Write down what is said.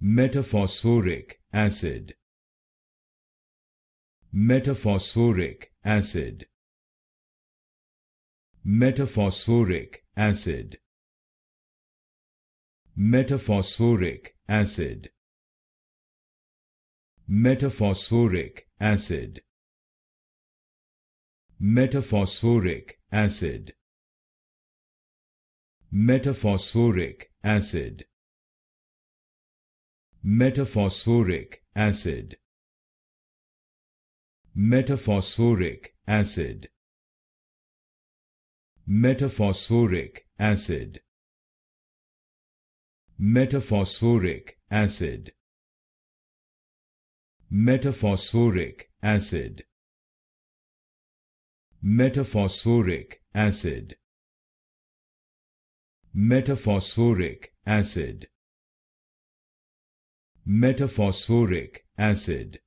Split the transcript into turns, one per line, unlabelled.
metaphosphoric acid metaphosphoric acid metaphosphoric acid metaphosphoric acid metaphosphoric acid metaphosphoric acid metaphosphoric acid metaphosphoric acid metaphosphoric acid metaphosphoric acid metaphosphoric acid metaphosphoric acid metaphosphoric acid metaphosphoric acid metaphosphoric acid